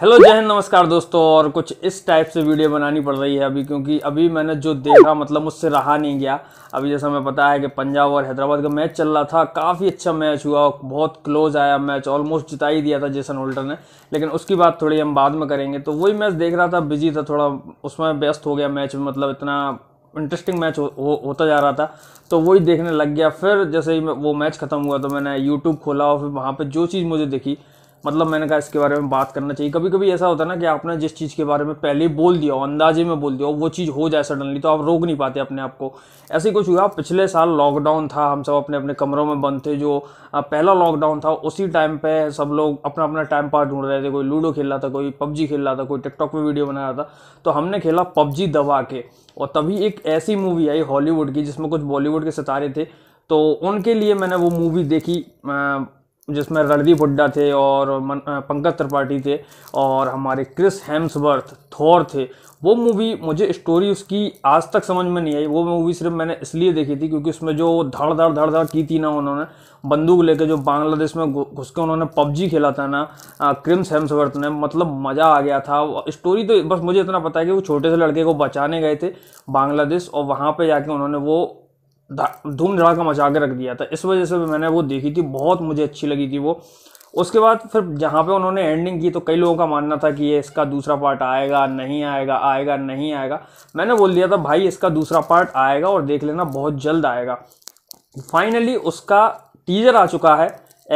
hello जय हिंद नमस्कार दोस्तों और कुछ इस टाइप से वीडियो बनानी पड़ रही है अभी क्योंकि अभी मैंने जो देखा मतलब मुझसे रहा नहीं गया अभी जैसा हमें पता है कि पंजाब और हैदराबाद का मैच चल रहा था काफ़ी अच्छा मैच हुआ बहुत क्लोज आया मैच ऑलमोस्ट जिता ही दिया था जेसन होल्टर ने लेकिन उसकी बात थोड़ी हम बाद में करेंगे तो वही मैच देख रहा था बिजी था थोड़ा उसमें व्यस्त हो गया मैच में मतलब इतना इंटरेस्टिंग मैच हो, हो, होता जा रहा था तो वही देखने लग गया फिर जैसे ही वो मैच ख़त्म हुआ तो मैंने यूट्यूब खोला और फिर वहाँ पर जो चीज़ मुझे दिखी मतलब मैंने कहा इसके बारे में बात करना चाहिए कभी कभी ऐसा होता है ना कि आपने जिस चीज़ के बारे में पहले बोल दिया हो अंदाजे में बोल दिया हो वो चीज़ हो जाए सडनली तो आप रोक नहीं पाते अपने आप को ऐसे कुछ हुआ पिछले साल लॉकडाउन था हम सब अपने अपने कमरों में बंद थे जो पहला लॉकडाउन था उसी टाइम पर सब लोग अपना अपना टाइम पास ढूंढ रहे थे कोई लूडो खेल रहा था कोई पबजी खेल रहा था कोई टिकटॉक पर वीडियो बना रहा था तो हमने खेला पबजी दबा के और तभी एक ऐसी मूवी आई हॉलीवुड की जिसमें कुछ बॉलीवुड के सितारे थे तो उनके लिए मैंने वो मूवी देखी जिसमें रणदीप हुड्डा थे और पंकज त्रिपाठी थे और हमारे क्रिस हेम्सवर्थ थौर थे वो मूवी मुझे स्टोरी उसकी आज तक समझ में नहीं आई वो मूवी सिर्फ मैंने इसलिए देखी थी क्योंकि उसमें जो धड़ धड़ धड़ धड़ की थी ना उन्होंने बंदूक लेके जो बांग्लादेश में घुस के उन्होंने पबजी खेला था ना क्रिम्स हेम्सवर्थ ने मतलब मज़ा आ गया था स्टोरी तो बस मुझे इतना पता है कि वो छोटे से लड़के को बचाने गए थे बांग्लादेश और वहाँ पर जाके उन्होंने वो धूम धड़ाका मचा के रख दिया था इस वजह से मैंने वो देखी थी बहुत मुझे अच्छी लगी थी वो उसके बाद फिर जहाँ पे उन्होंने एंडिंग की तो कई लोगों का मानना था कि ये इसका दूसरा पार्ट आएगा नहीं आएगा आएगा नहीं आएगा मैंने बोल दिया था भाई इसका दूसरा पार्ट आएगा और देख लेना बहुत जल्द आएगा फाइनली उसका टीजर आ चुका है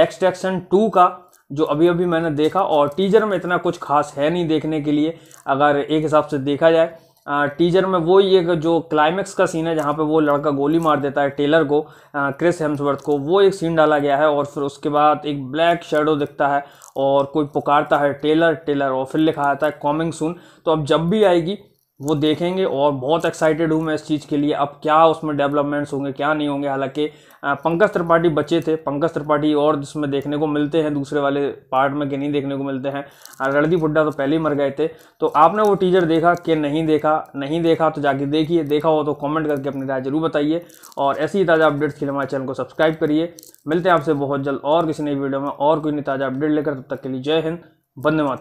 एक्सट्रैक्शन टू का जो अभी अभी मैंने देखा और टीजर में इतना कुछ खास है नहीं देखने के लिए अगर एक हिसाब से देखा जाए टीजर में वो ये जो क्लाइमेक्स का सीन है जहाँ पे वो लड़का गोली मार देता है टेलर को क्रिस हेम्सवर्थ को वो एक सीन डाला गया है और फिर उसके बाद एक ब्लैक शेडो दिखता है और कोई पुकारता है टेलर टेलर और फिर लिखा आता है कॉमिंग सून तो अब जब भी आएगी वो देखेंगे और बहुत एक्साइटेड हूँ मैं इस चीज़ के लिए अब क्या उसमें डेवलपमेंट्स होंगे क्या नहीं होंगे हालांकि पंकज त्रिपाठी बचे थे पंकज त्रिपाठी और जिसमें देखने को मिलते हैं दूसरे वाले पार्ट में कि नहीं देखने को मिलते हैं रणदीप हुड्डा तो पहले ही मर गए थे तो आपने वो टीजर देखा कि नहीं देखा नहीं देखा तो जाके देखिए देखा हो तो कॉमेंट करके अपनी राय जरूर बताइए और ऐसी ही ताज़ा अपडेट्स के लिए हमारे चैनल को सब्सक्राइब करिए मिलते हैं आपसे बहुत जल्द और किसी नई वीडियो में और कोई नई ताज़ा अपडेट लेकर तब तक के लिए जय हिंद बंदे मातरम